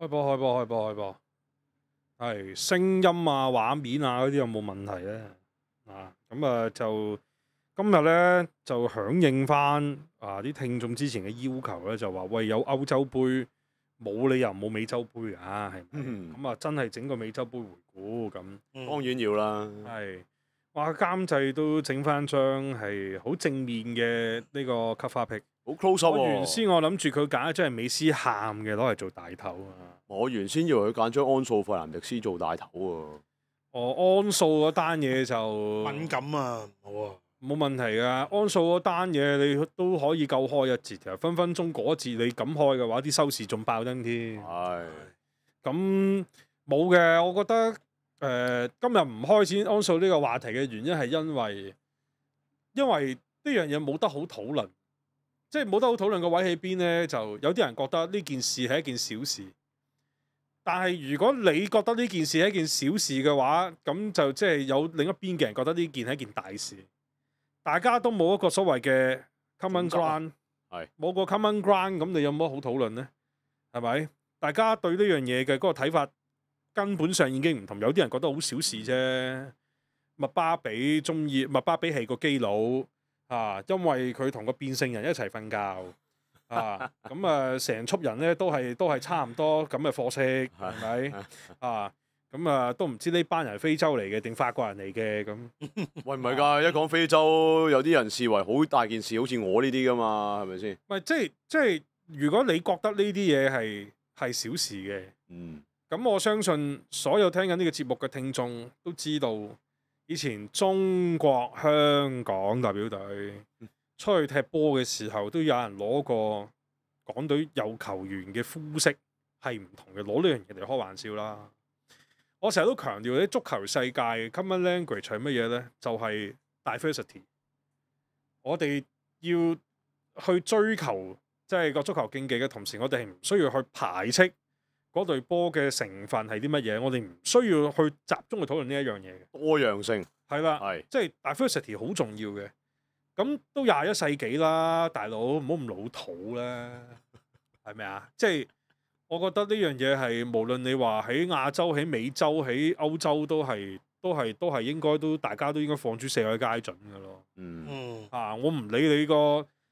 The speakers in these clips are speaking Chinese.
开波开波开波开波，系声音啊、画面啊嗰啲有冇问题咧？啊，咁啊就今日咧就响应翻啊啲听众之前嘅要求咧，就话喂有欧洲杯，冇理由冇美洲杯啊，系咁啊真系整个美洲杯回顾咁，当然要啦。系哇，监制都整翻张系好正面嘅呢个 g r a p i c 好 close 喎！原先我谂住佢拣一張系美斯喊嘅攞嚟做大头啊！我原先以为佢拣张安素费南迪斯做大头啊！哦，安素嗰单嘢就敏感啊，冇啊，冇问题噶。安素嗰单嘢你都可以够开一节嘅，分分钟嗰一节你敢开嘅话，啲收视仲爆灯添。系咁冇嘅，我觉得诶今日唔开始安素呢个话题嘅原因系因为因为呢样嘢冇得好讨论。即係冇得好討論個位喺邊呢，就有啲人覺得呢件事係一件小事，但係如果你覺得呢件事係一件小事嘅話，咁就即係有另一邊嘅人覺得呢件係一件大事。大家都冇一個所謂嘅 common ground，冇個 common ground，咁你有冇好討論呢？係咪？大家對呢樣嘢嘅嗰個睇法根本上已經唔同。有啲人覺得好小事啫，麥巴比中意麥巴比係個基佬。啊，因為佢同個變性人一齊瞓覺啊，咁啊，成組人咧都係都系差唔多咁嘅貨色，係咪 啊？咁啊，都唔知呢班人係非洲嚟嘅定法國人嚟嘅咁。喂，唔係㗎，一講非洲，有啲人視為好大件事，好似我呢啲㗎嘛，係咪先？唔系，即係即系，如果你覺得呢啲嘢係系小事嘅，嗯，咁我相信所有聽緊呢個節目嘅聽眾都知道。以前中國香港代表隊出去踢波嘅時候，都有人攞個港隊有球員嘅膚色係唔同嘅，攞呢樣嘢嚟開玩笑啦。我成日都強調，啲足球世界 common language 係乜嘢咧？就係 diversity。我哋要去追求即係個足球競技嘅同時，我哋係唔需要去排斥。嗰隊波嘅成分係啲乜嘢？我哋唔需要去集中去討論呢一樣嘢嘅。多樣性係啦，係即係 diversity 好重要嘅。咁都廿一世紀啦，大佬唔好咁老土啦，係咪啊？即係我覺得呢樣嘢係無論你話喺亞洲、喺美洲、喺歐洲都係都係都係應該都大家都應該放諸四海皆準嘅咯。嗯啊，我唔理你個。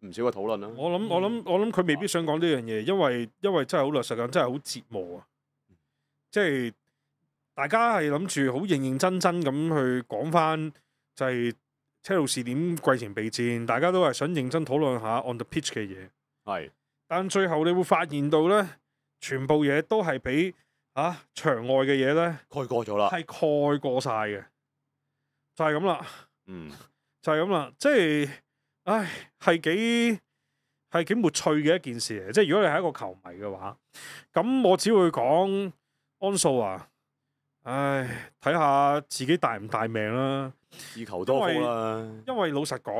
唔少嘅讨论啦。我谂我谂我谂佢未必想讲呢样嘢，因为因为真系好垃圾，真系好折磨啊！即系大家系谂住好认认真真咁去讲翻，就系车路士点季前备战，大家都系想认真讨论下 on the pitch 嘅嘢。系，但最后你会发现到咧，全部嘢都系俾啊场外嘅嘢咧盖过咗啦，系盖过晒嘅，就系咁啦。嗯，就系咁啦，即系。唉，系几系几没趣嘅一件事嚟，即系如果你系一个球迷嘅话，咁我只会讲安素啊，唉，睇下自己大唔大命啦，以求多福啦。因为老实讲，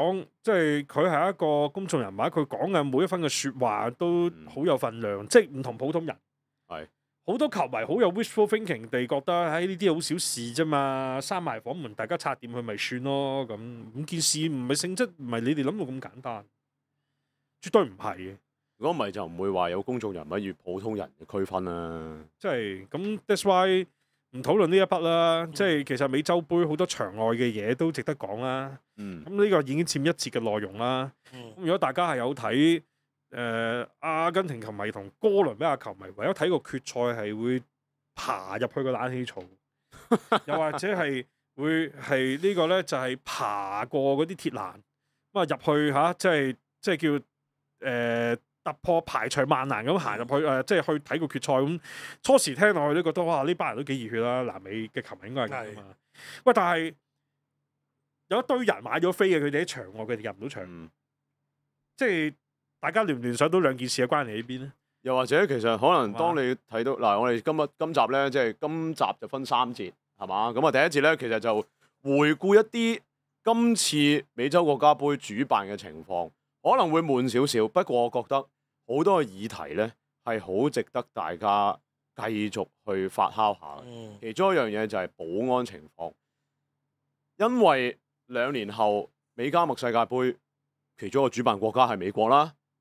即系佢系一个公众人物，佢讲嘅每一分嘅说话都好有份量，即系唔同普通人。系。好多球迷好有 wishful thinking 地觉得，喺呢啲好小事啫嘛，闩埋房门，大家拆掂佢咪算咯咁。五件事唔系性质，唔系你哋谂到咁简单，绝对唔系。如果唔系就唔会话有公众人物与普通人嘅区分啦。即系咁，that's why 唔讨论呢一笔啦。即系其实美洲杯好多场外嘅嘢都值得讲啦。嗯，咁呢个已经占一节嘅内容啦。咁如果大家系有睇。诶，阿根廷球迷同哥伦比亚球迷唯咗睇个决赛，系会爬入去个冷气槽，又或者系会系呢个咧，就系爬过嗰啲铁栏，咁啊入去吓，即系即系叫诶突破排除万难咁行入去诶，即系去睇个决赛咁。初时听落去都觉得哇，呢班人都几热血啦，南美嘅球迷应该系咁啊。喂，但系有一堆人买咗飞嘅，佢哋喺场外，佢哋入唔到场，即系。大家联唔联想到两件事嘅关系喺边咧？又或者其实可能当你睇到嗱，我哋今日今集咧，即系今集就分三节，系嘛？咁啊，第一节咧，其实就回顾一啲今次美洲国家杯主办嘅情况，可能会闷少少，不过我觉得好多嘅议题咧系好值得大家继续去发酵下。其中一样嘢就系保安情况，因为两年后美加墨世界杯其中一个主办国家系美国啦。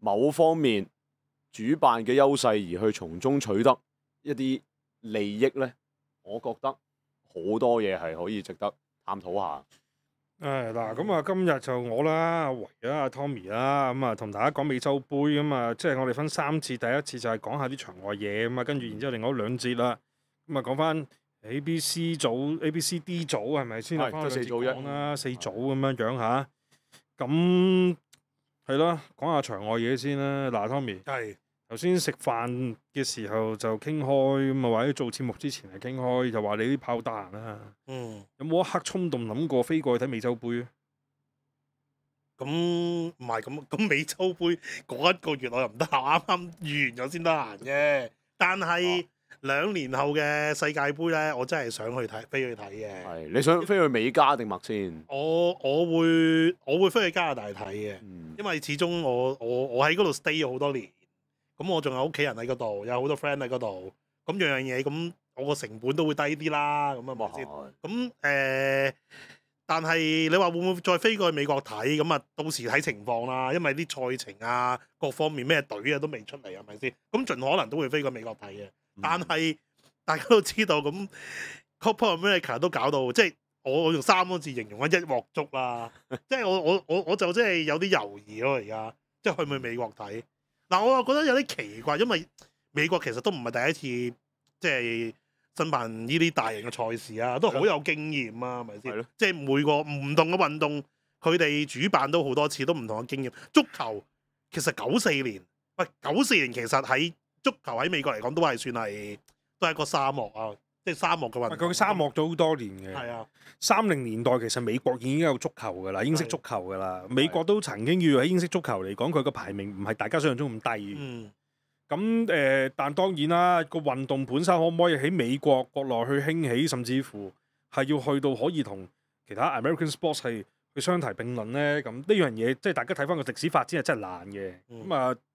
某方面主辦嘅優勢而去從中取得一啲利益咧，我覺得好多嘢係可以值得探討下。诶，嗱，咁啊今日就我啦，阿維啦，阿 Tommy 啦，咁啊同大家講美洲杯咁啊，即系我哋分三次，第一次就係講下啲場外嘢咁啊，跟住然之後另外兩節啦，咁啊講翻 A、B、C 組、A、B、C、D 組係咪先？唔四組一啦，四組咁樣樣吓，咁。系咯，講下場外嘢先啦。嗱，Tommy，係頭先食飯嘅時候就傾開，咁啊話者做節目之前係傾開，就話你啲炮彈啊。嗯，有冇一刻冲動諗過飛過去睇美洲杯啊？咁唔係咁，咁美洲杯嗰一個月我又唔得閒，啱啱完咗先得閒嘅。但係。兩年後嘅世界盃咧，我真係想去睇，飛去睇嘅。係你想飛去美加定墨先？我我會我會飛去加拿大睇嘅，因為始終我我我喺嗰度 stay 咗好多年，咁我仲有屋企人喺嗰度，有好多 friend 喺嗰度，咁樣樣嘢咁，我個成本都會低啲啦。咁啊，墨先。咁誒，但係你話會唔會再飛過去美國睇？咁啊，到時睇情況啦。因為啲賽程啊，各方面咩隊啊都未出嚟，係咪先？咁盡可能都會飛過美國睇嘅。但係大家都知道，咁 c o p o a America 都搞到，即係我我用三個字形容啊，一鍋粥啦！即係我我我我就真係有啲猶豫咯，而家即係去唔去美國睇？嗱，我又覺得有啲奇怪，因為美國其實都唔係第一次即係申办呢啲大型嘅賽事啊，都好有經驗啊，系咪先？即係每個唔同嘅運動，佢哋主辦都好多次，都唔同嘅經驗。足球其實九四年喂九四年，其實喺足球喺美國嚟講都係算係都係個沙漠啊，即係沙漠嘅運動。佢沙漠咗好多年嘅。係啊，三零年代其實美國已經有足球噶啦，英式足球噶啦。美國都曾經要喺英式足球嚟講佢個排名唔係大家想象中咁低。嗯。咁誒，但當然啦，個運動本身可唔可以喺美國國內去興起，甚至乎係要去到可以同其他 American sports 係去相提並論咧？咁呢樣嘢即係大家睇翻個歷史發展係真係難嘅。咁啊。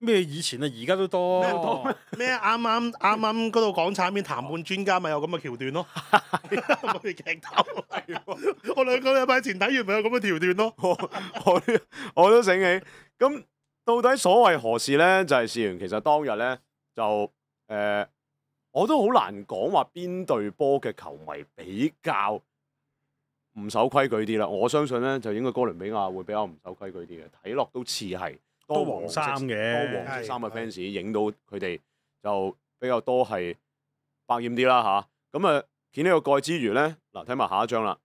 咩以前啊，而家都多咩？啱啱啱啱嗰度港产片谈判专家咪有咁嘅桥 段咯？我哋我两个礼拜前睇完，咪有咁嘅桥段咯。我我我都醒起，咁到底所谓何事咧？就系事完，其实当日咧就诶，我都好难讲话边队波嘅球迷比较唔守规矩啲啦。我相信咧，就应该哥伦比亚会比较唔守规矩啲嘅，睇落都似系。多黃衫嘅，多黃色衫嘅 fans 影到佢哋就比較多係百厭啲啦吓，咁啊，見呢個蓋之餘咧，嗱睇埋下一張啦。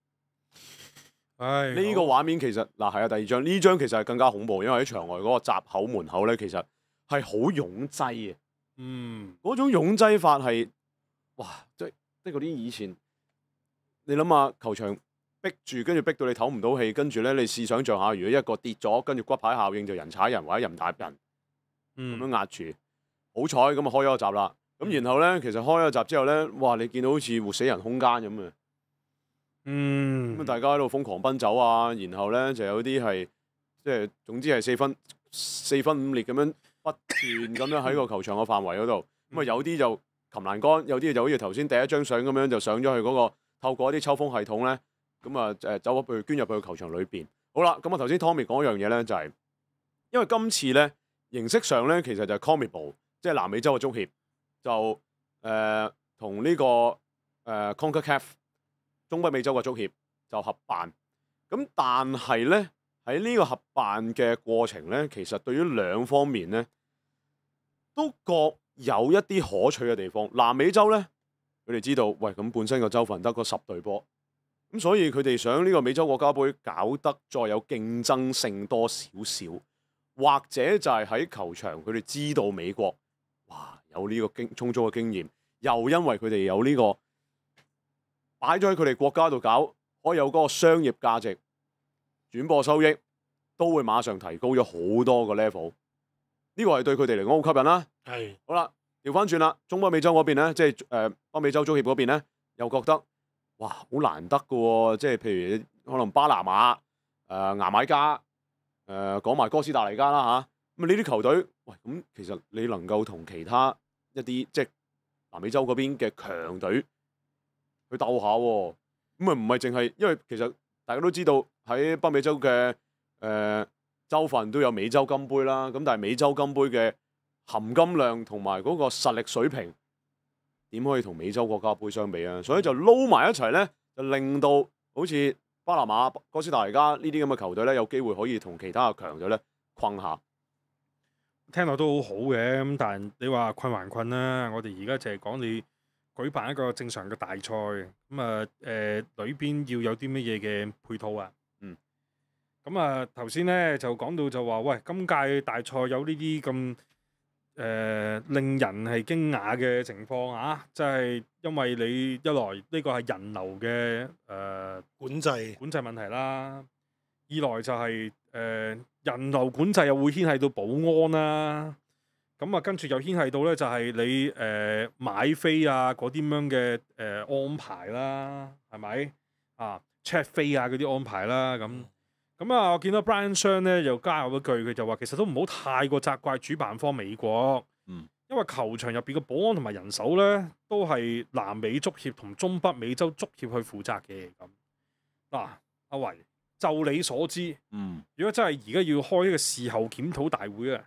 唉，呢個畫面其實嗱係啊，第二張呢張其實係更加恐怖，因為喺場外嗰個閘口門口咧，其實係好擁擠嘅。嗯，嗰種擁擠法係哇，即係即係嗰啲以前你諗下球場。逼住，跟住逼到你唞唔到氣，跟住咧，你試想像下，如果一個跌咗，跟住骨牌效應就人踩人或者人踏人，咁樣壓住。好彩咁啊，開咗一闸啦。咁然後咧，其實開咗一集之後咧，哇！你見到好似活死人空間咁嗯，咁大家喺度瘋狂奔走啊。然後咧就有啲係即係總之係四分四分五裂咁樣不斷咁樣喺個球場個範圍嗰度。咁啊有啲就擒栏杆，有啲就好似頭先第一張相咁樣就上咗去嗰個透過一啲抽風系統咧。咁啊，誒，走咗去捐入去球場裏邊。好啦，咁我頭先 Tommy 講一樣嘢咧，就係因為今次咧形式上咧，其實就係 c o m e b o l 即係南美洲嘅足協，就誒同呢個誒 CONCACAF，中北美洲嘅足協就合辦。咁但係咧喺呢個合辦嘅過程咧，其實對於兩方面咧都各有一啲可取嘅地方。南美洲咧，佢哋知道，喂，咁本身個州份得個十隊波。咁所以佢哋想呢个美洲国家杯搞得再有竞争性多少少，或者就系喺球场佢哋知道美国，哇有呢个经充足嘅经验，又因为佢哋有呢个摆咗喺佢哋国家度搞，可以有嗰个商业价值、转播收益，都会马上提高咗好多个 level。呢个系对佢哋嚟讲好吸引啦。系，好啦，调翻转啦，中美洲嗰边咧，即系诶，中美洲足协嗰边咧，又觉得。哇，好難得嘅喎，即係譬如可能巴拿馬、誒牙買加、誒講埋哥斯達黎加啦嚇，咁啊呢啲球隊，喂咁其實你能夠同其他一啲即係南美洲嗰邊嘅強隊去鬥下，咁啊唔係淨係，因為其實大家都知道喺北美洲嘅誒州份都有美洲金杯啦，咁但係美洲金杯嘅含金量同埋嗰個實力水平。點可以同美洲國家杯相比啊？所以就撈埋一齊咧，就令到好似巴拿馬、哥斯達黎加呢啲咁嘅球隊咧，有機會可以同其他嘅強隊咧困下。聽落都好好嘅，咁但你話困還困啦。我哋而家就係講你舉辦一個正常嘅大賽，咁啊誒裏邊要有啲乜嘢嘅配套啊？嗯。咁啊，頭先咧就講到就話喂，今屆大賽有呢啲咁。誒令人係驚訝嘅情況啊，即係因為你一來呢個係人流嘅誒管制管制問題啦，二來就係誒人流管制又會牽係到保安啦，咁啊跟住又牽係到咧就係你誒買飛啊嗰啲咁樣嘅誒安排啦，係咪啊 check 飛啊嗰啲安排啦咁。咁啊，我見到 Brian s h a n 咧又加入一句，佢就話其實都唔好太過責怪主辦方美國，嗯，因為球場入邊嘅保安同埋人手咧都係南美足協同中北美洲足協去負責嘅咁。嗱，阿維就你所知，嗯，如果真係而家要開一個事後檢討大會啊，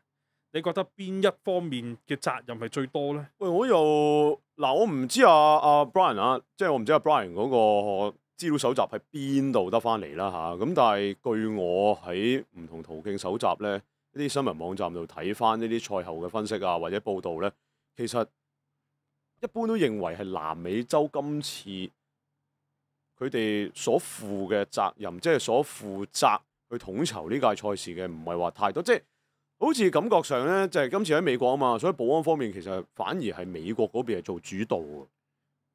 你覺得邊一方面嘅責任係最多咧？喂，我又嗱，我唔知啊，阿 Brian 啊，即係我唔知阿 Brian 嗰個。資料搜集喺邊度得翻嚟啦？嚇咁，但係據我喺唔同途徑搜集咧，一啲新聞網站度睇翻呢啲賽後嘅分析啊，或者報導咧，其實一般都認為係南美洲今次佢哋所負嘅責任，即係所負責去統籌呢屆賽事嘅，唔係話太多。即係好似感覺上咧，就係今次喺美國啊嘛，所以保安方面其實反而係美國嗰邊係做主導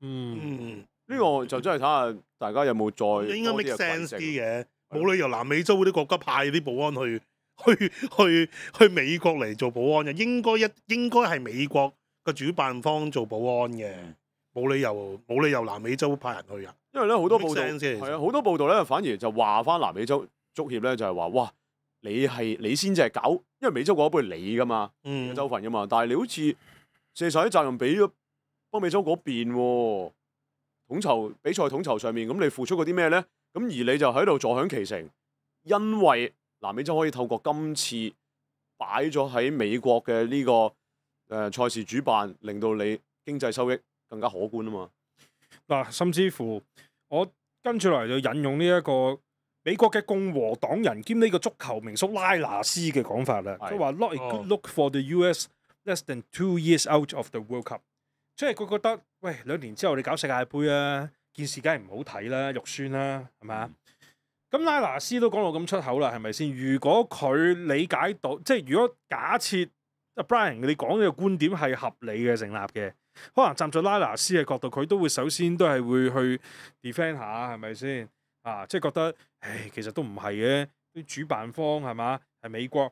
嗯。呢個就真係睇下大家有冇再應該 make sense 啲嘅，冇理由南美洲嗰啲國家派啲保安去 去去去美國嚟做保安嘅，應該一应该係美國嘅主辦方做保安嘅，冇理由冇理由南美洲派人去啊！因為咧好多報道系啊，好多报道咧反而就話翻南美洲足協咧就係話哇，你係你先至係搞，因為美洲嗰杯你噶嘛，周份噶嘛，但係你好似四十一責任俾咗北美洲嗰邊喎。统筹比賽統籌上面，咁你付出過啲咩咧？咁而你就喺度坐享其成，因為南美洲可以透過今次擺咗喺美國嘅呢個誒賽事主辦，令到你經濟收益更加可觀啊嘛！嗱，甚至乎我跟住嚟就引用呢一個美國嘅共和黨人兼呢個足球名宿拉拿斯嘅講法啦，佢話：look for the US less than two years out of the World Cup，即係佢覺得。喂，兩年之後你搞世界盃啊，件事梗係唔好睇啦，肉酸啦，係咪啊？咁拉拿斯都講到咁出口啦，係咪先？如果佢理解到，即係如果假設阿 Brian 你講嘅觀點係合理嘅成立嘅，可能站在拉拿斯嘅角度，佢都會首先都係會去 defend 下，係咪先？啊，即係覺得，唉，其實都唔係嘅，啲主辦方係嘛，係美國。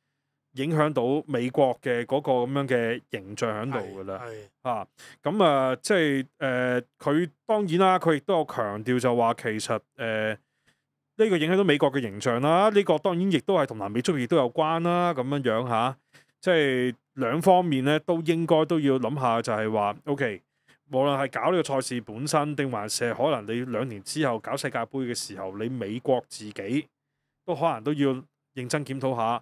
影響到美國嘅嗰個咁樣嘅形象喺度噶啦，啊咁啊，即系誒佢當然啦，佢亦都有強調就話其實誒呢個影響到美國嘅形象啦，呢個當然亦都係同南美足亦都有關啦，咁樣樣嚇，即係兩方面咧都應該都要諗下，就係話 O K，無論係搞呢個賽事本身，定還是可能你兩年之後搞世界盃嘅時候，你美國自己都可能都要認真檢討下。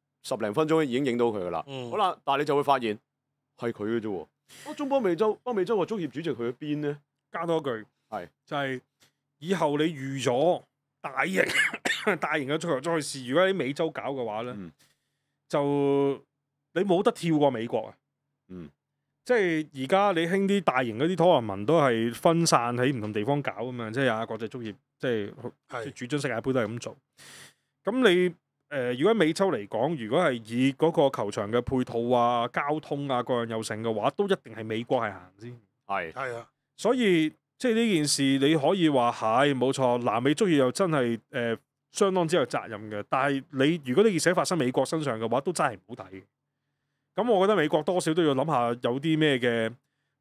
十零分鐘已經影到佢噶啦，好啦，但你就會發現係佢嘅啫喎。我中波美洲，波美洲話：中葉主席去咗邊咧？加多一句，係就係以後你預咗大型 大型嘅足球賽事，如果喺美洲搞嘅話咧，就你冇得跳過美國啊。嗯，即係而家你興啲大型嗰啲拖人文都係分散喺唔同地方搞啊嘛，即係亞國際足協，即係主張世界盃都係咁做。咁你？誒，如果美洲嚟講，如果係以嗰個球場嘅配套啊、交通啊各樣又成嘅話，都一定係美國係行先。係係啊，所以即係呢件事，你可以話係冇錯。南美足協又真係誒，相當之有責任嘅。但係你如果你件事發生美國身上嘅話，都真係唔好睇咁我覺得美國多少都要諗下，有啲咩嘅，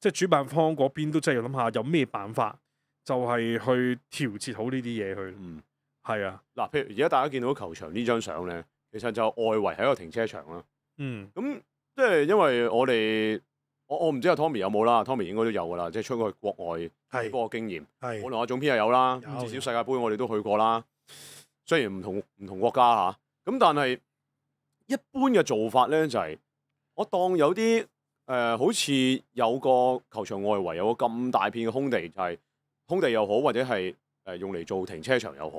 即係主辦方嗰邊都真係要諗下有咩辦法，就係去調節好呢啲嘢去。嗯。系啊，嗱，譬如而家大家見到球場呢張相咧，其實就外圍係一個停車場啦。嗯，咁即係因為我哋，我我唔知阿 Tommy 有冇啦，Tommy 應該都有噶啦，即係出過國外多個經驗。系，我仲阿總又有啦，至少世界盃我哋都去過啦。雖然唔同唔同國家吓，咁但係一般嘅做法咧就係我當有啲誒，好似有個球場外圍有個咁大片嘅空地，就係空地又好，或者係誒用嚟做停車場又好。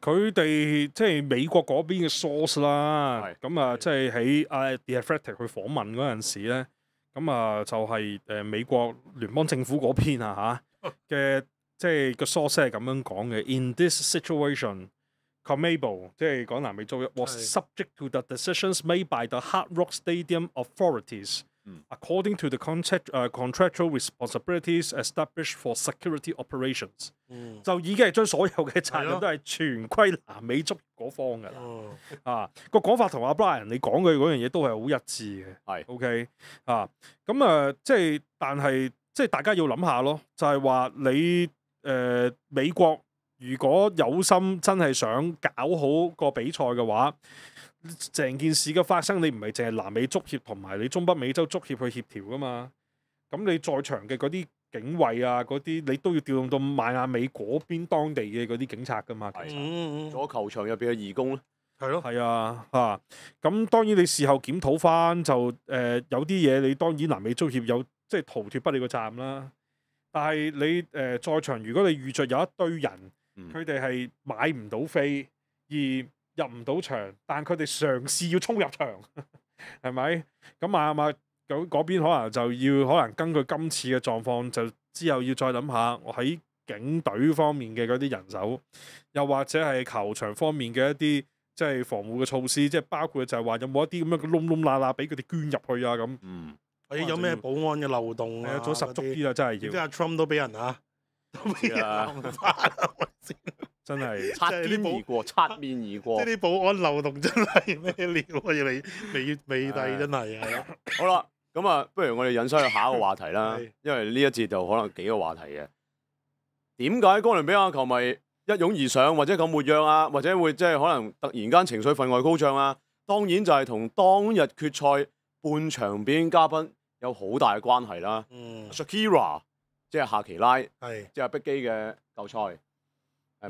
佢哋即係美國嗰邊嘅 source 啦，咁啊，即係喺啊 The Athletic 去訪問嗰陣時咧，咁啊就係誒美國聯邦政府嗰邊啊嚇嘅，即係個 source 係咁樣講嘅。In this situation, c o m a b l e 即係講南美洲 was subject to the decisions made by the Hard Rock Stadium authorities. According to the contract, contractual responsibilities established for security operations，就已經係將所有嘅責任都係全歸南美足嗰方㗎啦。啊，個講法同阿 Brian 你講嘅嗰樣嘢都係好一致嘅。係，OK 啊，咁啊，即係但係即係大家要諗下咯，就係話你誒美國。如果有心真係想搞好個比賽嘅話，成件事嘅發生你唔係淨係南美足協同埋你中北美洲足協去協調噶嘛？咁你在場嘅嗰啲警衛啊，嗰啲你都要調用到迈亞美嗰邊當地嘅嗰啲警察噶嘛？嗯嗯左球場入边嘅義工咯，係咯，係啊，嚇！咁當然你事後檢討翻就誒有啲嘢你當然南美足協有即係逃脱不你個站任啦。但係你誒在場如果你遇着有一堆人。佢哋係買唔到飛，而入唔到場，但佢哋嘗試要衝入場，係咪？咁啊嘛，咁嗰邊可能就要可能根據今次嘅狀況，就之後要再諗下，我喺警隊方面嘅嗰啲人手，又或者係球場方面嘅一啲即係防護嘅措施，即係包括就係話有冇一啲咁樣嘅窿窿罅罅俾佢哋捐入去啊咁。嗯，或者有咩保安嘅漏洞啊，做十足啲啊，真係要。即家 Trump 都俾人嚇。系啊，真系 擦肩而过，擦面而过，即系啲保安漏洞真系咩料啊！未未美美帝真系系啦。好啦，咁啊，不如我哋引申去下一个话题啦。因为呢一节就可能几个话题嘅。点解哥伦比亚球迷一拥而上，或者咁活跃啊，或者会即系可能突然间情绪分外高涨啊？当然就系同当日决赛半场表演嘉宾有好大嘅关系啦。嗯，Shakira。即系夏奇拉，系即系碧基嘅旧赛，诶，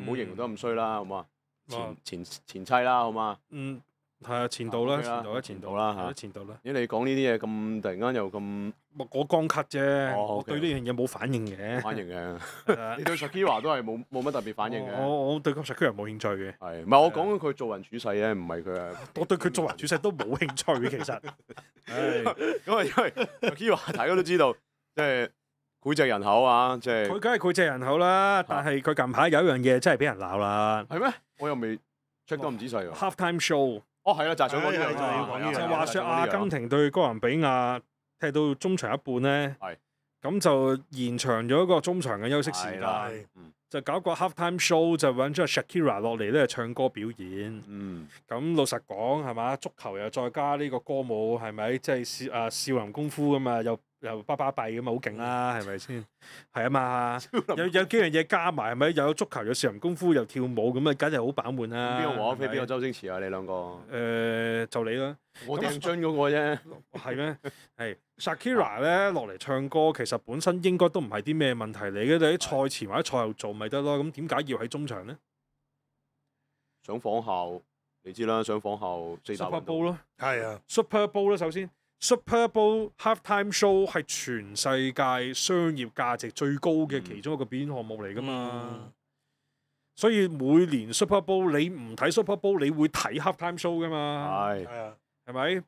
好形容得咁衰啦，好嘛？前前前妻啦，好嘛？嗯，系啊，前度啦，前度啦，前度啦吓。前度啦。咦，你讲呢啲嘢咁突然间又咁？我我咳啫，我对呢样嘢冇反应嘅。反应嘅，你对 Shakira 都系冇冇乜特别反应嘅。我我对个 Shakira 冇兴趣嘅。系，唔系我讲佢做人处世嘅，唔系佢啊。我对佢做人处世都冇兴趣嘅，其实。咁啊，因为 Shakira 大家都知道，即系。佢炙人口啊，即系佢梗係佢隻人口啦。但係佢近排有一樣嘢真係俾人鬧啦。係咩？我又未 check 得咁仔細喎。Half time show 哦，係啦，就係講呢樣就要呢就話説阿根廷對哥伦比亞踢到中場一半咧，咁就延長咗一個中場嘅休息時間，就搞個 half time show，就揾咗 Shakira 落嚟咧唱歌表演。嗯，咁老實講係嘛？足球又再加呢個歌舞係咪？即係少诶少林功夫咁啊又。又巴巴闭咁啊，好勁啦，係咪先？係啊嘛，有有幾樣嘢加埋，係咪又有足球、有少林功夫、又跳舞咁啊，梗直好飽满啦。边個王菲？边个周星馳啊？你兩個？誒，就你啦。我頂樽嗰個啫。係咩？係。Sakira 咧落嚟唱歌，其實本身應該都唔係啲咩問題嚟嘅，喺賽前或者賽後做咪得咯。咁點解要喺中場咧？上房後你知啦，上房後四大 Bowl 咯。係啊，super Bowl 啦，首先。Super Bowl halftime show 係全世界商業價值最高嘅其中一個表演項目嚟㗎嘛，所以每年 Super Bowl 你唔睇 Super Bowl 你會睇 halftime show 噶嘛，係系啊，系咪？誒，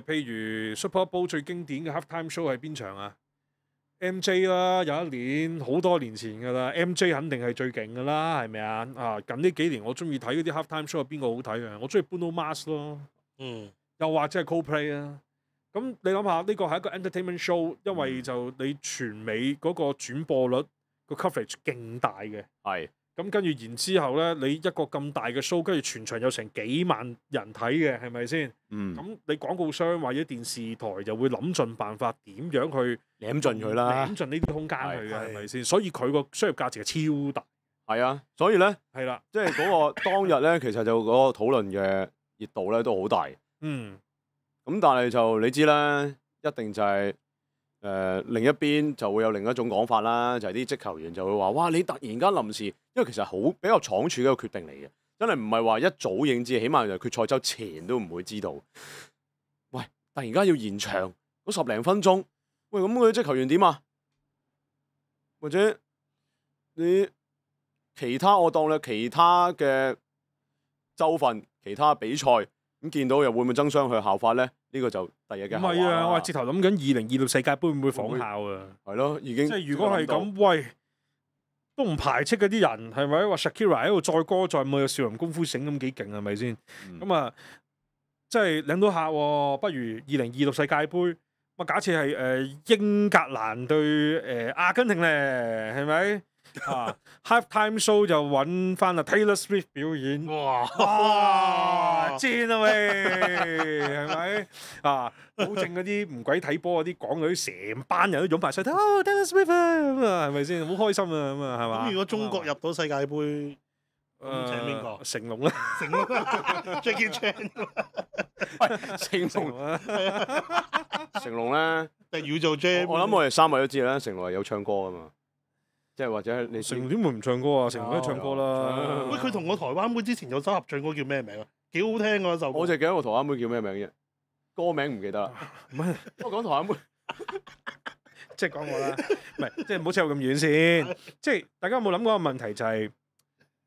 譬如 Super Bowl 最經典嘅 halftime show 系邊場啊？MJ 啦，有一年好多年前㗎啦，MJ 肯定係最勁㗎啦，係咪啊？啊，近呢幾年我中意睇嗰啲 halftime show 係邊個好睇嘅？我中意 Bruno Mars 咯，嗯，又或者係 CoPlay l d 啊。咁你谂下呢个系一个 entertainment show，因为就你全美嗰个转播率个 coverage 劲大嘅，系。咁跟住然之后咧，你一个咁大嘅 show，跟住全场有成几万人睇嘅，系咪先？嗯。咁你广告商或者电视台就会谂尽办法点样去抌进佢啦，抌进呢啲空间去嘅，系咪先？所以佢个商业价值系超大。系啊，所以咧，系啦，即系嗰个当日咧，其实就嗰个讨论嘅热度咧都好大。嗯。咁但系就你知啦，一定就係誒另一邊就會有另一種講法啦，就係啲職球員就會話：，哇！你突然間臨時，因為其實好比較仓促嘅一个決定嚟嘅，真係唔係話一早经知，起碼就決賽周前都唔會知道。喂，突然間要延長嗰十零分鐘，喂咁嗰啲職球員點啊？或者你其他我當咧，其他嘅洲份、其他比賽咁見到又會唔會爭相去效法咧？呢個就第一嘅。唔係啊，我係直頭諗緊二零二六世界盃會唔會仿效啊？係咯，已經。即係如果係咁，喂，都唔排斥嗰啲人，係咪？話 Shakira 喺度再歌再舞，有少林功夫醒咁幾勁系係咪先？咁啊，即係領到客，不如二零二六世界盃。咁啊，假設係诶英格蘭對誒阿根廷咧，係咪？啊，Half Time Show 就揾翻啊 Taylor Swift 表演，哇，哇，啊喂，系咪啊？好证嗰啲唔鬼睇波嗰啲港女，成班人都涌埋晒，哦，Taylor Swift 啊，系咪先？好開心啊，咁啊，係嘛？咁如果中國入到世界盃，請邊個？成龍啦，成龍 j a c k Chan，成龍，成龍啦。定要做 Jam，我諗我哋三位都知啦，成龍有唱歌噶嘛。即係或者你成點會唔唱歌啊？成日都唱歌啦。喂，佢同我台灣妹之前有首合唱歌叫咩名啊？幾好聽啊！首歌。我淨記得個台灣妹叫咩名啫？歌名唔記得啦。唔係，我講台灣妹，即係講我啦。唔係，即係唔好扯我咁遠先。即係大家有冇諗過個問題就係，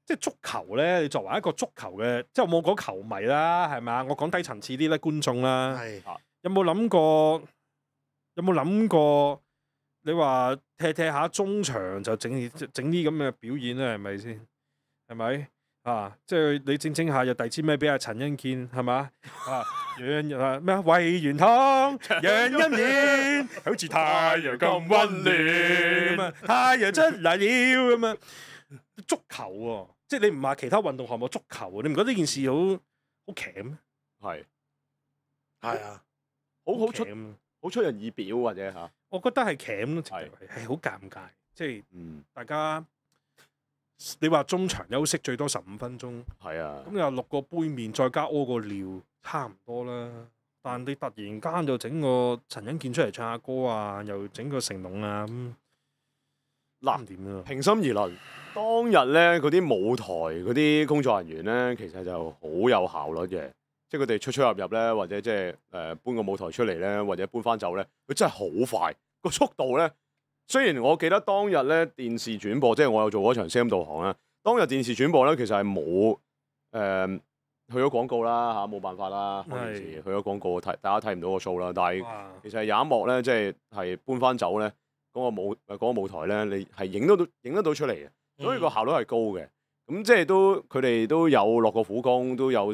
即係足球咧？你作為一個足球嘅，即係我冇講球迷啦，係啊？我講低層次啲咧，觀眾啦。係。有冇諗過？有冇諗過？你话踢踢下中场就整啲整啲咁嘅表演啦，系咪先？系咪啊？即系你整整下又第支咩？俾阿陈欣健系嘛？啊，人啊咩啊？魏元汤、杨恩典好似太阳咁温暖，太阳出嚟了咁啊！足球即系你唔话其他运动项目足球，你唔觉得呢件事好好 c a 咩？系系啊，好好出好出人意表或者吓。我覺得係僢咯，係係好尷尬，即係大家你話中場休息最多十五分鐘，系啊，咁又六個杯面，再加屙個尿，差唔多啦。但你突然間就整個陳欣健出嚟唱下歌啊，又整個成龙啊咁，難點啊？平心而論，當日咧嗰啲舞台嗰啲工作人員咧，其實就好有效率嘅。即係佢哋出出入入咧，或者即係誒搬個舞台出嚟咧，或者搬翻走咧，佢真係好快個速度咧。雖然我記得當日咧電視轉播，即係我有做嗰場 SAM 導航啦。當日電視轉播咧，其實係冇誒去咗廣告啦嚇，冇辦法啦。能視去咗廣告睇，大家睇唔到個數啦。但係其實有一幕咧，即係係搬翻走咧，嗰個舞嗰個舞台咧，你係影得到影得到出嚟嘅，所以個效率係高嘅。咁即係都佢哋都有落過苦功，都有。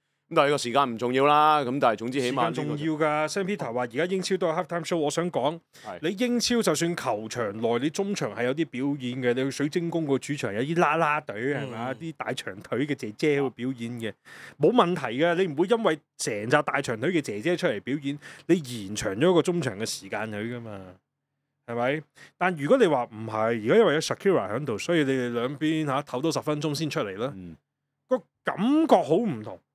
咁但系个时间唔重要啦，咁但系总之起码重要噶。Sam Peter 话而家英超都系 halftime show，我想讲，你英超就算球场内你中场系有啲表演嘅，你去水晶宫个主场有啲啦啦队系嘛，啲大长腿嘅姐姐喺度表演嘅，冇问题嘅。你唔会因为成扎大长腿嘅姐姐出嚟表演，你延长咗个中场嘅时间佢噶嘛，系咪？但如果你话唔系，而家因为有 Shakira 喺度，所以你哋两边吓唞多十分钟先出嚟啦，个感觉好唔同。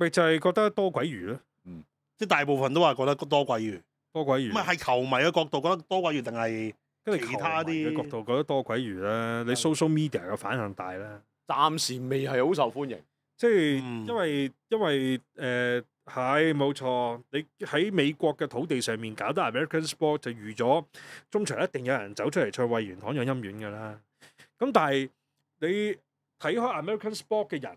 咪就係覺得多鬼魚咯，即系大部分都話覺得多鬼魚，多鬼魚。系係球迷嘅角度覺得多鬼魚，定係其他啲角度覺得多鬼魚咧？你 social media 嘅反響大咧，暫時未係好受歡迎。即係因為因为诶系冇錯，你喺美國嘅土地上面搞得 American sport 就預咗中場一定有人走出嚟在惠元堂养阴院》噶啦。咁但係你睇開 American sport 嘅人。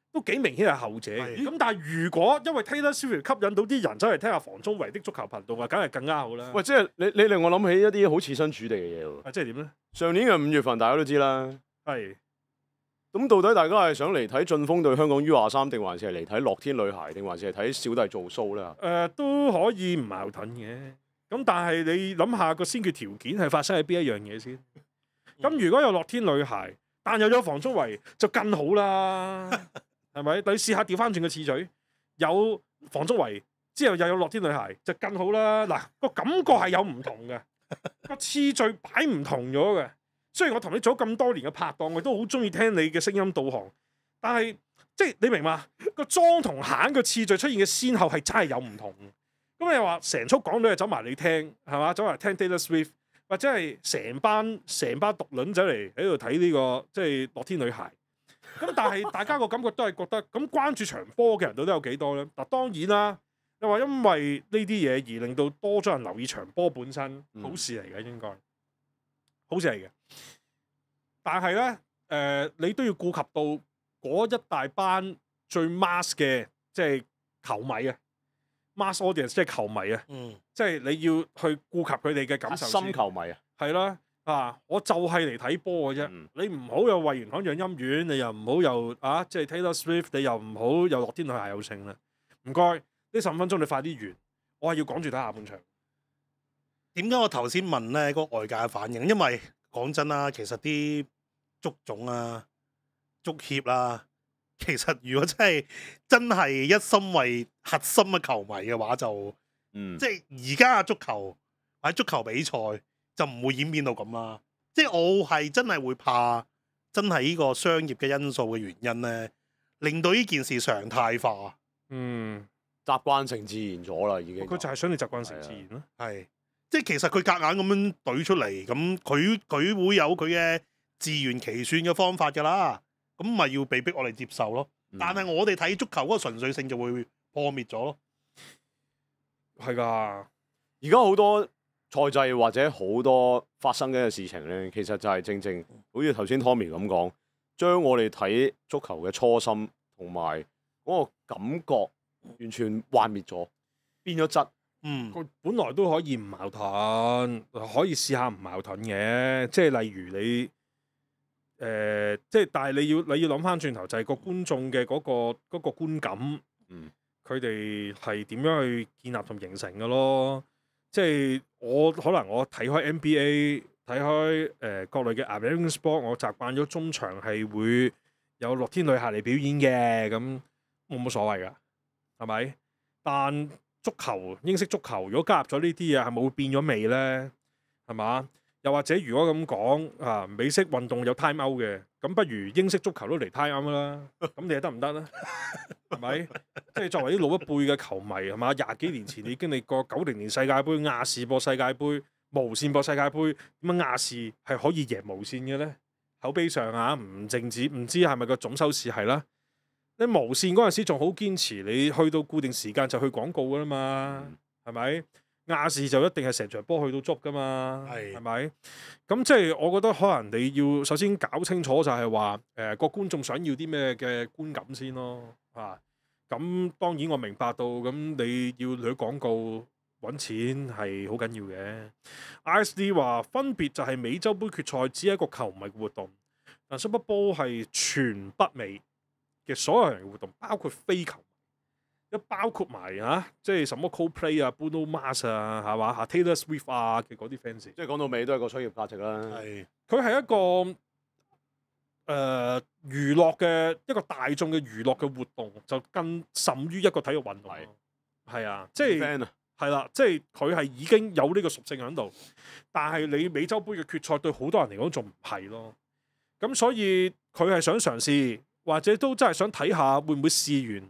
都幾明顯係後者嘅，咁但係如果因為 Taylor Swift 吸引到啲人走嚟聽下房中維的足球頻道啊，梗係更加好啦。喂，即係你你令我諗起一啲好似身處地嘅嘢喎。啊，即係點咧？上年嘅五月份大家都知啦。係。咁到底大家係想嚟睇俊峰對香港於華三，定還是係嚟睇樂天女孩，定還是係睇小弟做 show 咧？誒，都可以唔矛盾嘅。咁但係你諗下個先決條件係發生喺邊一樣嘢先？咁如果有樂天女孩，但有咗房中維就更好啦。系咪？你试下调翻转个次序，有房祖维之后又有《乐天女孩》，就更好啦。嗱，个感觉系有唔同嘅，个次序摆唔同咗嘅。虽然我同你做咁多年嘅拍档，我都好中意听你嘅声音导航，但系即系你明嘛？个装同馅个次序出现嘅先后系真系有唔同。咁你话成束港女走埋你听，系嘛？走埋听 Taylor Swift，或者系成班成班独轮仔嚟喺度睇呢个即系《乐天女孩》。咁但系大家個感覺都係覺得咁關注場波嘅人到底有幾多咧？嗱，當然啦，你話因為呢啲嘢而令到多咗人留意場波本身，好事嚟嘅應該，好事嚟嘅。但係咧，誒，你都要顧及到嗰一大班最 mass 嘅即係球迷啊，mass audience 即係球迷啊，嗯，即係你要去顧及佢哋嘅感受。新球迷啊，係啦。啊！我就係嚟睇波嘅啫，你唔好又為賢港養陰院，你又唔好又啊，即系 Taylor Swift，你又唔好又落天台鞋又剩啦！唔該，呢十五分鐘你快啲完，我係要趕住睇下半場。點解我頭先問咧個外界嘅反應？因為講真啦，其實啲足總啊、足協啦，其實如果真係真係一心為核心嘅球迷嘅話，就嗯，即係而家嘅足球者足球比賽。就唔会演变到咁啦，即系我系真系会怕，真系呢个商业嘅因素嘅原因咧，令到呢件事常态化，嗯，习惯成自然咗啦，已经。佢就系想你习惯成自然咯，系，即系其实佢夹硬咁样怼出嚟，咁佢佢会有佢嘅自圆其算嘅方法噶啦，咁咪要被逼我哋接受咯。但系我哋睇足球嗰个纯粹性就会破灭咗咯，系噶，而家好多。赛制或者好多发生嘅事情咧，其实就系正正好似头先 Tommy 咁讲，将我哋睇足球嘅初心同埋嗰个感觉完全幻灭咗，变咗质。嗯，佢本来都可以唔矛盾，可以试下唔矛盾嘅。即系例如你诶，即系但系你要你要谂翻转头，就系个观众嘅嗰个嗰个观感，嗯，佢哋系点样去建立同形成嘅咯？即係我可能我睇開 NBA，睇開誒各類嘅 americans sport，我習慣咗中場係會有乐天女客嚟表演嘅，咁冇冇所謂㗎？係咪？但足球英式足球如果加入咗呢啲嘢，係咪會變咗味咧？係嘛？又或者如果咁講啊，美式運動有 time out 嘅？咁不如英式足球都嚟太啱啦，咁你得唔得咧？系咪？即係作為啲老一輩嘅球迷係嘛？廿幾年前你經歷過九零年世界盃、亞視播世界盃、無線播世界盃，咁亞視係可以贏無線嘅咧？口碑上啊，唔净止，唔知係咪個總收視係啦。你無線嗰陣時仲好堅持，你去到固定時間就去廣告噶啦嘛，係咪？亞視就一定係成場波去到足噶嘛，係咪？咁即係我覺得可能你要首先搞清楚就係話，誒個觀眾想要啲咩嘅觀感先咯，嚇。咁當然我明白到，咁你要攞廣告揾錢係好緊要嘅。ISD 話分別就係美洲杯決賽只係一個球迷活動，但 Super Bowl 係全北美嘅所有人嘅活動，包括飛球。包括埋嚇，即系什麼 CoPlay l d 啊、Bruno Mars 啊，係嘛嚇 Taylor Swift 啊嘅嗰啲 fans，即係講到尾都係個商業價值啦。係，佢係一個誒娛樂嘅一個大眾嘅娛樂嘅活動，就更甚於一個體育運動。係啊，即係係啦，即係佢係已經有呢個屬性喺度，但係你美洲杯嘅決賽對好多人嚟講仲唔係咯？咁所以佢係想嘗試，或者都真係想睇下會唔會試完。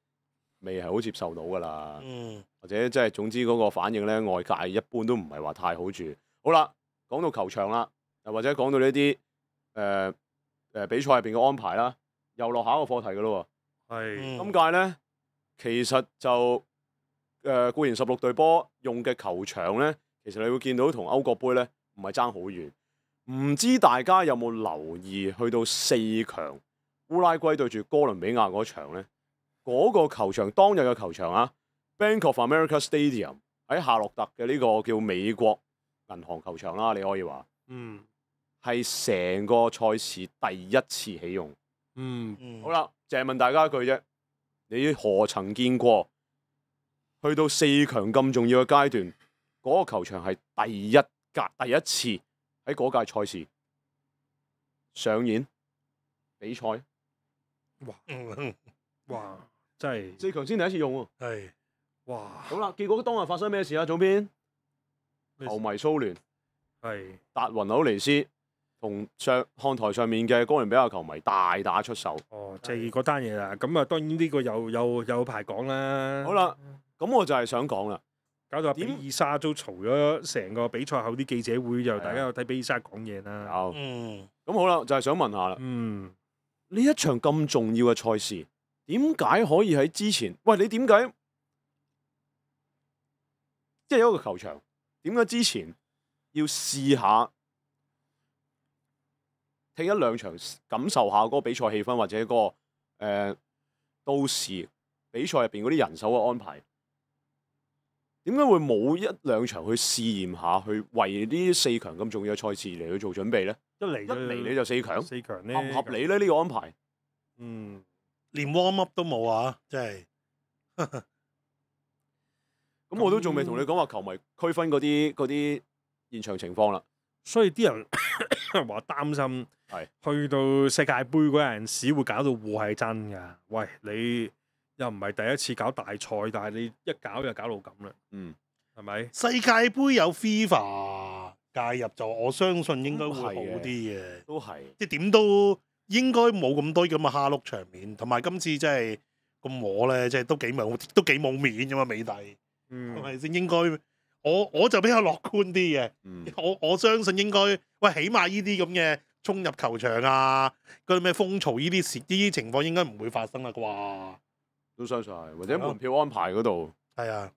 未係好接受到㗎啦，或者即係總之嗰個反應咧，外界一般都唔係話太好住。好啦，講到球場啦，又或者講到呢啲誒誒比賽入邊嘅安排啦，又落下一個課題㗎咯喎。係今屆咧，其實就誒固然十六隊波用嘅球場咧，其實你會見到同歐國杯咧唔係爭好遠。唔知大家有冇留意去到四強烏拉圭對住哥倫比亞嗰場咧？嗰個球場當日嘅球場啊，Bank of America Stadium 喺夏洛特嘅呢個叫美國銀行球場啦，你可以話，嗯，係成個賽事第一次起用，嗯，好啦，淨係問大家一句啫，你何曾見過？去到四強咁重要嘅階段，嗰個球場係第一格第一次喺嗰屆賽事上演比賽，哇，哇！真係最強先第一次用喎，係哇！好啦，結果當日發生咩事啊？總編球迷蘇聯係達雲魯尼斯同上看台上面嘅哥伦比亞球迷大打出手。哦，就係嗰單嘢啦。咁啊，當然呢個又有有排講啦。好啦，咁我就係想講啦，搞到比爾沙都嘈咗成個比賽後啲記者會，又大家睇比爾沙講嘢啦。哦，嗯。咁好啦，就係想問下啦，嗯，呢一場咁重要嘅賽事。点解可以喺之前？喂，你点解即系有一个球场？点解之前要试下踢一两场，感受下嗰个比赛气氛，或者嗰个诶，到时比赛入边嗰啲人手嘅安排，点解会冇一两场去试验下去为呢四强咁重要嘅赛事嚟去做准备咧？一嚟一嚟你就四强，四强合唔合理咧？呢个安排，嗯。连 warm up 都冇啊！即系咁，我都仲未同你讲话，球迷区分嗰啲嗰啲现场情况啦。所以啲人 话担心系去到世界杯嗰阵时会搞到祸系真噶。喂，你又唔系第一次搞大赛，但系你一搞就搞到咁啦。嗯，系咪？世界杯有 FIFA 介入，就我相信应该会好啲嘅。都系，即系点都。應該冇咁多咁嘅蝦碌場面，同埋今次真係咁我咧，即係都幾冇都幾冇面咁嘛。美帝，係咪先？應該我我就比較樂觀啲嘅，我我相信應該喂，起碼呢啲咁嘅衝入球場啊，嗰啲咩風潮呢啲事，呢啲情況應該唔會發生啦啩？都相信，或者門票安排嗰度係啊。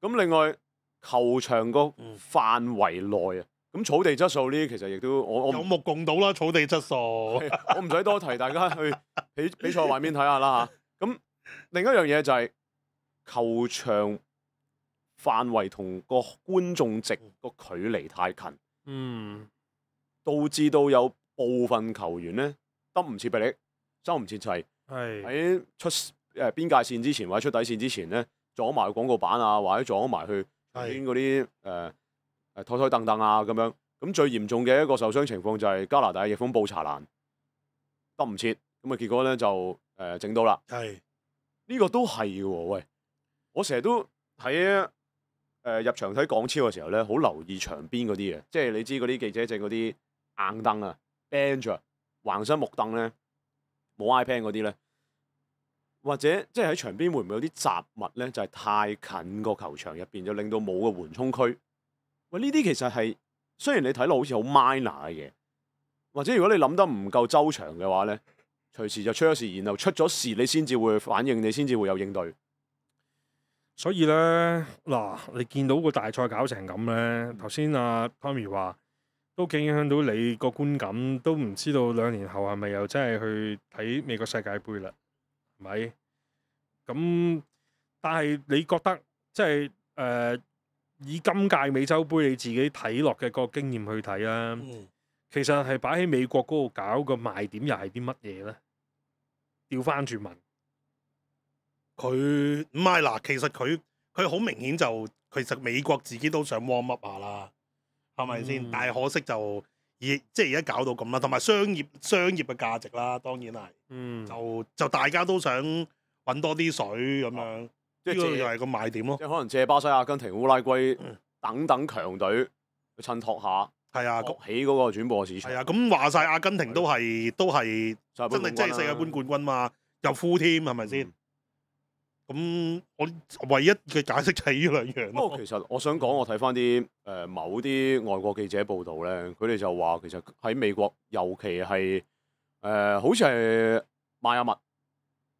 咁另外球場個範圍內啊。咁草地質素呢？其實亦都我我有目共睹啦。草地質素，我唔使多提，大家去 比比賽外面睇下啦嚇。咁另一樣嘢就係球場範圍同個觀眾席個距離太近，嗯，導致到有部分球員咧得唔切備力，收唔切齊，喺出誒邊界線之前或者出底線之前咧撞埋廣告板啊，或者撞埋去邊嗰啲誒。拖拖蹬蹬啊咁樣，咁最嚴重嘅一個受傷情況就係加拿大嘅逆風暴查蘭得唔切，咁啊結果咧就诶整到啦。系呢個都係喎，喂！我成日都喺誒入場睇港超嘅時候咧，好留意场邊嗰啲嘢，即係你知嗰啲記者借嗰啲硬凳啊、bench 啊、橫身木凳咧，冇 iPad 嗰啲咧，或者即係喺场邊會唔會有啲雜物咧？就係太近個球場入边，就令到冇個緩衝區。喂，呢啲其實係雖然你睇落好似好 minor 嘅嘢，或者如果你諗得唔夠周詳嘅話咧，隨時就出咗事，然後出咗事你先至會反應，你先至會有應對。所以咧，嗱，你見到個大賽搞成咁咧，頭先阿 Tommy 話都幾影響到你個觀感，都唔知道兩年後係咪又真係去睇美國世界盃啦？係咪？咁但係你覺得即系誒？以今屆美洲杯你自己睇落嘅個經驗去睇啦，其實係擺喺美國嗰度搞個賣點又係啲乜嘢咧？调翻轉問佢唔係嗱，其實佢佢好明顯就其實美國自己都想 warm up 下啦，係咪先？但係可惜就而即係而家搞到咁啦，同埋商業商业嘅價值啦，當然係，就就大家都想揾多啲水咁樣。呢個就係個賣點咯，即系可能借巴西、阿根廷、烏拉圭等等強隊去襯托下，係啊，起嗰個轉播市场。係啊，咁話晒阿根廷都係都係真係真係世界冠軍嘛，又呼添係咪先？咁我唯一嘅解釋就係呢兩樣咯。不過其實我想講，我睇翻啲诶某啲外國記者報道咧，佢哋就話其實喺美國，尤其係誒，好似係馬阿物。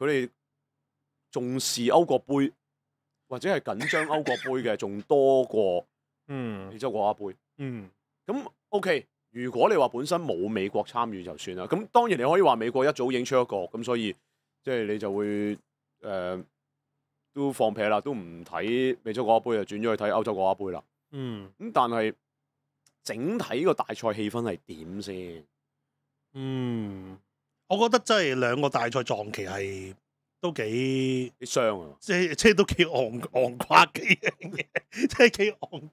佢哋重視歐國杯或者係緊張歐國杯嘅，仲多過美洲國家杯。嗯，咁 OK。如果你話本身冇美國參與就算啦。咁當然你可以話美國一早影出一個，咁所以即係你就會誒都放撇啦，都唔睇美洲國家杯啊，轉咗去睇歐洲國家杯啦。嗯，咁但係整體個大賽氣氛係點先？嗯。我覺得真係兩個大賽撞期係都幾傷啊！即系即系都幾昂昂貴嘅嘢，即 系幾昂貴，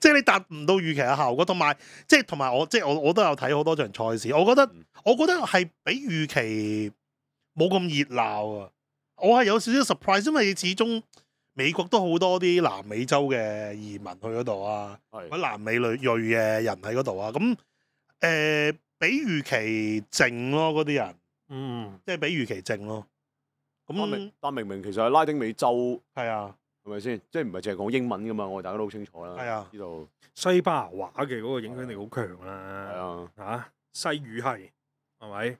即系你達唔到預期嘅效果。同埋即系同埋我即系我我都有睇好多場賽事，我覺得我觉得係比預期冇咁熱鬧啊！我係有少少 surprise，因為始終美國都好多啲南美洲嘅移民去嗰度啊，或南美女裔嘅人喺嗰度啊，咁誒。比預期靜咯，嗰啲人，嗯，即係比預期靜咯。咁但明明其實係拉丁美洲，係啊，係咪先？即係唔係淨係講英文噶嘛？我哋大家都好清楚啦，係啊，呢度西班牙話嘅嗰個影響力好強啦，係啊，嚇西語係係咪？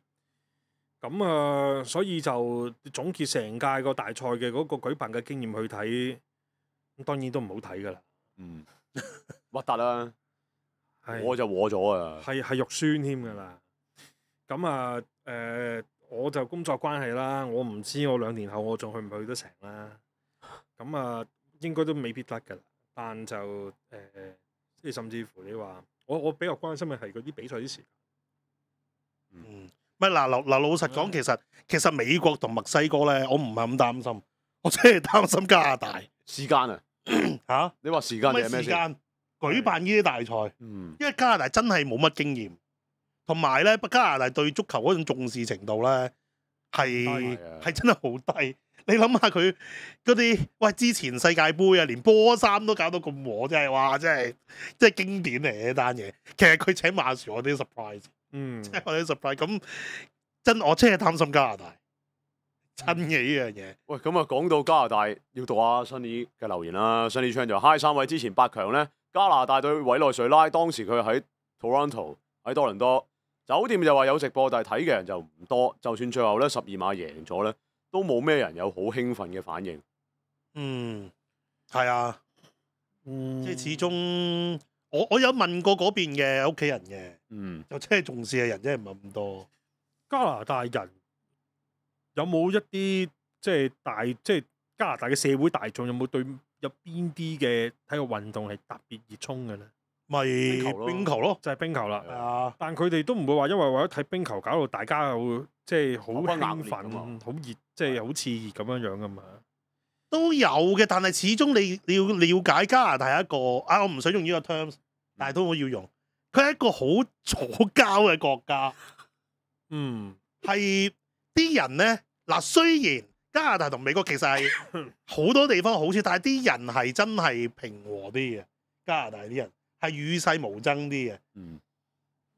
咁啊，所以就總結成屆個大賽嘅嗰個舉辦嘅經驗去睇，當然都唔好睇噶啦，嗯，核突啊！我就和咗啊！系系肉酸添噶啦，咁啊誒，我就工作關係啦，我唔知我兩年後我仲去唔去得成啦。咁啊，應該都未必得噶啦，但就诶，即系甚至乎你話，我我比較關心嘅係嗰啲比賽啲事。嗯，咪嗱，嗱嗱，老實講，其實其實美國同墨西哥咧，我唔係咁擔心，我真係擔心加拿大時間啊 嚇！你話時間係咩间？舉辦呢啲大賽，因為加拿大真係冇乜經驗，同埋咧，加拿大對足球嗰種重視程度咧，係係真係好低。你諗下佢嗰啲，喂，之前世界盃啊，連波衫都搞到咁和，真係哇，真係真係經典咧單嘢。其實佢請馬樹我啲 surprise，嗯，即係我啲 surprise。咁真我真係擔心加拿大，真嘅呢樣嘢。喂，咁啊，講到加拿大，要讀下 s u n n y 嘅留言啦。s u n n y c h a 就嗨，h i 三位，之前八強咧。加拿大对委内瑞拉，当时佢喺 Toronto 喺多伦多酒店就话有直播，但系睇嘅人就唔多。就算最后咧十二码赢咗咧，都冇咩人有好兴奋嘅反应。嗯，系啊，嗯，即系始终，我我有问过嗰边嘅屋企人嘅，嗯，就即系重视嘅人，即系唔系咁多。加拿大人有冇一啲即系大即系加拿大嘅社会大众有冇对？有邊啲嘅體育運動係特別熱衷嘅咧？咪冰球咯，就係冰球啦。但佢哋都唔會話，因為為咗睇冰球搞到大家會即係好興奮、好熱，即係好熱咁樣樣噶嘛？都有嘅，但係始終你你要了解加拿大一個啊，我唔想用呢個 terms，但係都我要用。佢係一個好吵交嘅國家。嗯，係啲人咧嗱，雖然。加拿大同美國其實係 好多地方好似，但系啲人係真係平和啲嘅。加拿大啲人係與世無爭啲嘅，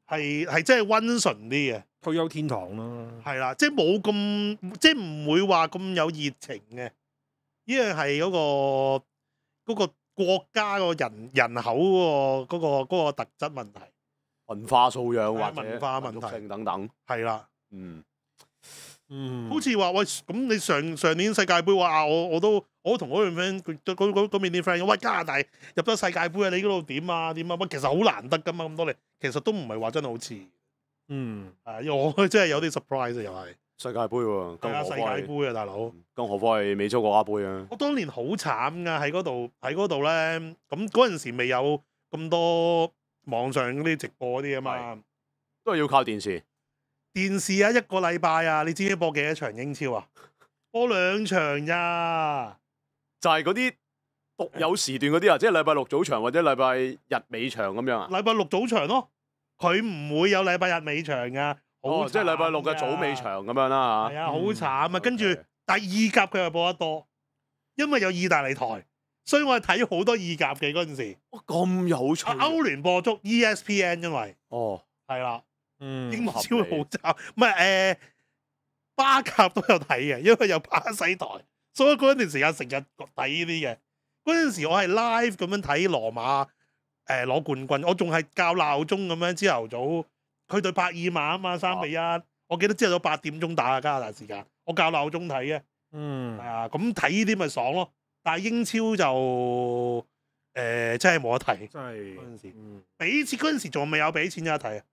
係係真係温順啲嘅。退休天堂咯，係啦，即係冇咁，即係唔會話咁有熱情嘅。呢樣係嗰個嗰個國家個人人口個嗰個個特質問題、文化素養或者文化問題等等，係啦，嗯。嗯，好似话喂，咁你上上年世界杯话啊，我我都我同嗰样 friend，佢嗰嗰边啲 friend，喂加拿大入咗世界杯啊，你嗰度点啊，点啊，喂，其实好难得噶嘛，咁多你其实都唔系话真系好似，嗯，啊，我 真系有啲 surprise 又系世界杯喎，系啊，世界杯啊，大佬，更何況係美洲國家杯啊，我当年好惨噶，喺嗰度喺嗰度咧，咁嗰陣時未有咁多網上嗰啲直播嗰啲啊嘛，都系要靠電視。電視啊，一個禮拜啊，你知唔知播幾多場英超啊？播兩場咋，就係嗰啲獨有時段嗰啲啊，即系禮拜六早場或者禮拜日尾場咁樣啊。禮拜六早場咯，佢唔會有禮拜日尾場噶。哦，即系禮拜六嘅早尾場咁樣啦吓。係啊，好慘啊！跟住第二甲佢又播得多，因為有意大利台，所以我係睇好多二甲嘅嗰陣時。哇，咁有趣！歐聯播足 ESPN，因為哦，係啦。英超好渣，唔系诶，巴甲都有睇嘅，因为有巴西台，所以嗰段时间成日睇呢啲嘅。嗰阵时我系 live 咁样睇罗马，诶攞冠军，我仲系教闹钟咁样朝头早，佢对柏尔玛啊嘛三比一，我记得朝头早八点钟打啊加拿大时间，我教闹钟睇嘅，嗯，系啊，咁睇呢啲咪爽咯，但系英超就诶真系冇得睇，真系嗰阵时，俾钱嗰阵时仲未有俾钱有得睇。啊。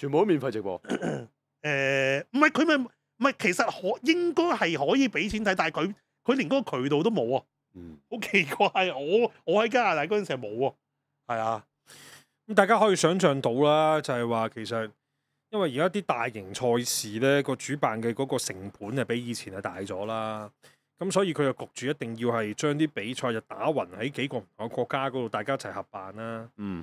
全部都免費直播。誒，唔係佢咪唔係，其實可應該係可以俾錢睇，但係佢佢連嗰個渠道都冇啊。好奇怪我我喺加拿大嗰陣時係冇喎。係啊，咁大家可以想象到啦，就係話其實因為而家啲大型賽事咧，個主辦嘅嗰個成本啊，比以前係大咗啦。咁所以佢又焗住一定要係將啲比賽就打混喺幾個唔同國家嗰度，大家一齊合辦啦。嗯。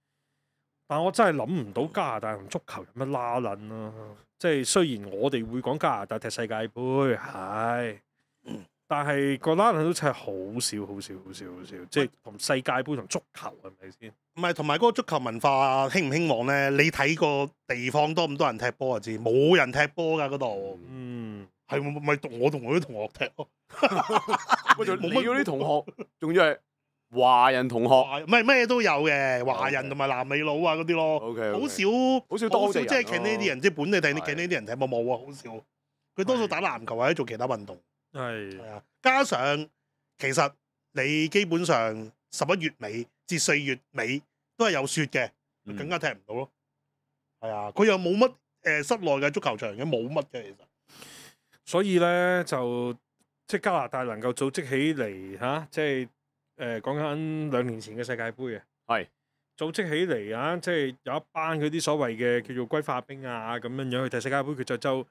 但我真系谂唔到加拿大同足球有乜拉撚啊！即系虽然我哋会讲加拿大踢世界杯，系，但系个拉撚都真系好少好少好少好少，即系同世界杯同足球系咪先？唔系同埋嗰个足球文化兴唔兴旺咧？你睇個地方多咁多人踢波啊？知冇人踢波噶嗰度？嗯，系咪？同我同我啲同學踢咯。你嗰啲同學仲要系？華人同學，唔係咩都有嘅，華人同埋南美佬啊嗰啲咯。O K，好少，好少，多即係傾呢啲人，即係本地睇，你傾呢啲人睇冇冇啊？好少，佢多數打籃球或者做其他運動。系系啊。加上其實你基本上十一月尾至四月尾都係有雪嘅，更加踢唔到咯。系啊，佢又冇乜诶室內嘅足球場嘅，冇乜嘅其實。所以咧就即系加拿大能夠組織起嚟吓，即系。誒講緊兩年前嘅世界盃啊，係組織起嚟啊，即係有一班嗰啲所謂嘅叫做歸化兵啊，咁樣樣去踢世界盃佢就周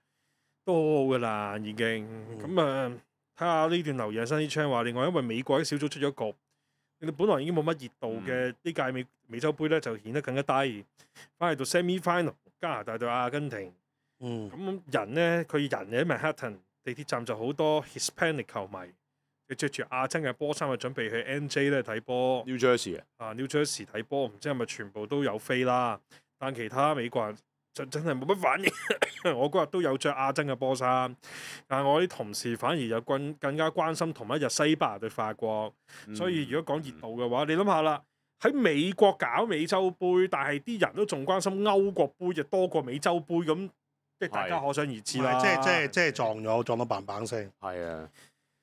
都好好噶啦，已經咁啊睇下呢段留言，新啲 c h a n 話另外因為美國啲小組出咗局，你本來已經冇乜熱度嘅呢屆美美洲杯咧就顯得更加低，翻嚟到 semi final 加拿大對阿根廷，咁人咧佢人喺 Manhattan 地鐵站就好多 Hispanic 球迷。着住阿珍嘅波衫，准备去 N.J. 咧睇波。New Jersey 啊，New Jersey 睇波，唔知系咪全部都有飞啦？但其他美国就真系冇乜反应。我嗰日都有着阿珍嘅波衫，但系我啲同事反而有更更加关心同一日西班牙对法国。所以如果讲热度嘅话，你谂下啦，喺美国搞美洲杯，但系啲人都仲关心欧国杯，就多过美洲杯咁，即系大家可想而知啦。即系即系即系撞咗，撞到棒棒聲。係声。系啊。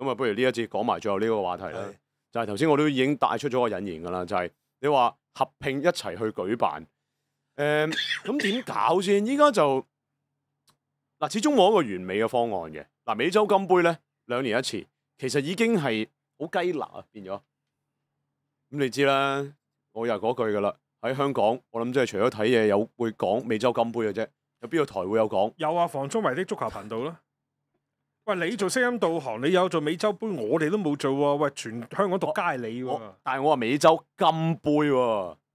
咁啊，不如呢一節講埋最後呢個話題啦。就係頭先我都已經帶出咗個引言噶啦，就係你話合并一齊去舉辦。誒，咁點搞先？依家就嗱，始終冇一個完美嘅方案嘅。嗱，美洲金杯咧，兩年一次，其實已經係好雞肋啊，變咗。咁你知啦，我又嗰句噶啦，喺香港，我諗即係除咗睇嘢有會講美洲金杯嘅啫，有邊個台會有講？有啊，防中迷的足球頻道啦。喂，你做聲音導航，你有做美洲杯，我哋都冇做啊！喂，全香港獨系你喎。但係我話美洲金杯喎。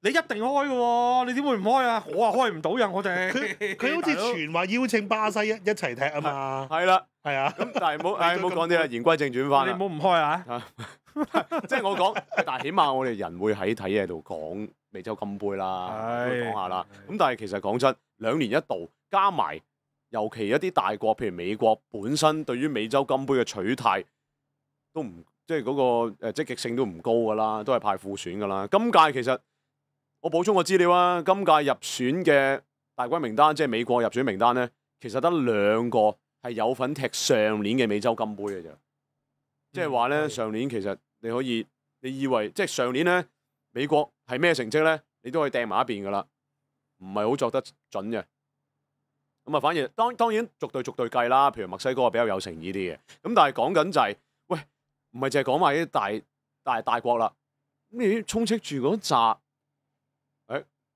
你一定開喎，你點會唔開啊？我啊開唔到人，我哋佢 好似全話邀請巴西一一齊踢啊嘛。係啦，係啊。但係唔好，誒 唔好講啲啦。言歸正傳翻，你唔好唔開啊？即係我講，但係起碼我哋人會喺睇嘢度講美洲金杯啦，講下啦。咁但係其實講真，兩年一度，加埋尤其一啲大國，譬如美國本身對於美洲金杯嘅取態都唔即係嗰個誒積極性都唔高噶啦，都係派副選噶啦。今屆其實。我補充個資料啊，今屆入選嘅大軍名單，即係美國入選名單咧，其實得兩個係有份踢上年嘅美洲金杯嘅啫。即係話咧，上年其實你可以，你以為即係上年咧，美國係咩成績咧？你都可以掟埋一邊噶啦，唔係好作得準嘅。咁啊，反而當当然逐對逐對計啦。譬如墨西哥比較有誠意啲嘅。咁但係講緊就係，喂，唔係就係講埋啲大大大國啦。咁你充斥住嗰扎～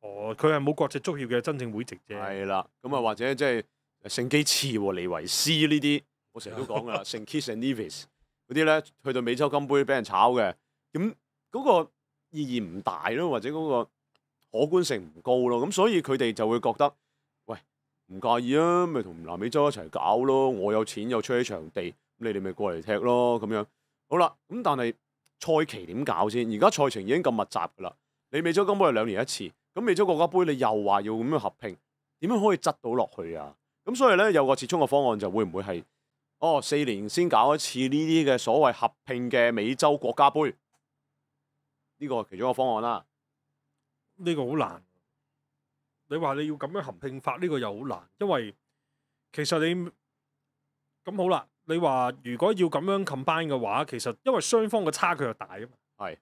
哦，佢系冇國際足协嘅真正會籍啫。系啦，咁啊或者即系聖基茨和尼維斯呢啲，我成日都講噶啦，and Nevis 嗰啲咧，去到美洲金杯俾人炒嘅，咁嗰個意義唔大咯，或者嗰個可觀性唔高咯，咁所以佢哋就會覺得，喂唔介意啊，咪同南美洲一齊搞咯，我有錢又出起場地，你哋咪過嚟踢咯咁樣。好啦，咁但係賽期點搞先？而家賽程已經咁密集噶啦，你美洲金杯係兩年一次。咁美洲国家杯你又话要咁样合拼，点样可以执到落去啊？咁所以咧有个折衷嘅方案就会唔会系哦四年先搞一次呢啲嘅所谓合拼嘅美洲国家杯？呢个其中一个方案啦，呢个好难。你话你要咁样合拼法呢个又好难，因为其实你咁好啦，你话如果要咁样 combine 嘅话，其实因为双方嘅差距又大啊嘛，系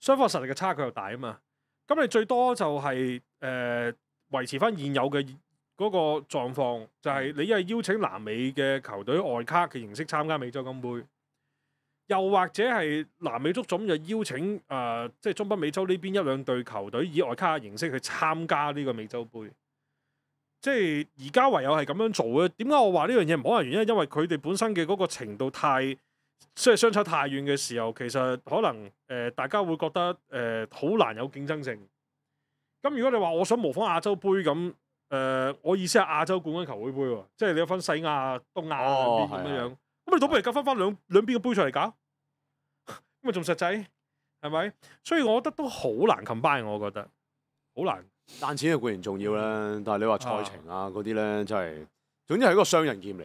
双方实力嘅差距又大啊嘛。咁你最多就係誒維持翻現有嘅嗰個狀況，就係你一系邀請南美嘅球隊外卡嘅形式參加美洲金杯，又或者係南美足總就邀請誒即係中北美洲呢邊一兩隊球隊以外卡嘅形式去參加呢個美洲杯，即系而家唯有係咁樣做咧。點解我話呢樣嘢唔可能？原因因為佢哋本身嘅嗰個程度太。即系相差太远嘅时候，其实可能诶，大家会觉得诶好难有竞争性。咁如果你话我想模仿亚洲杯咁，诶，我意思系亚洲冠军球会杯喎，即系你有分西亚、东亚咁样样。咁你倒不如夹翻翻两两边嘅杯賽嚟搞，咁咪仲实际系咪？所以我觉得都好难 combine，我觉得好难。赚钱嘅固然重要啦，但系你话赛程啊嗰啲咧，真系，总之系一个双刃剑嚟。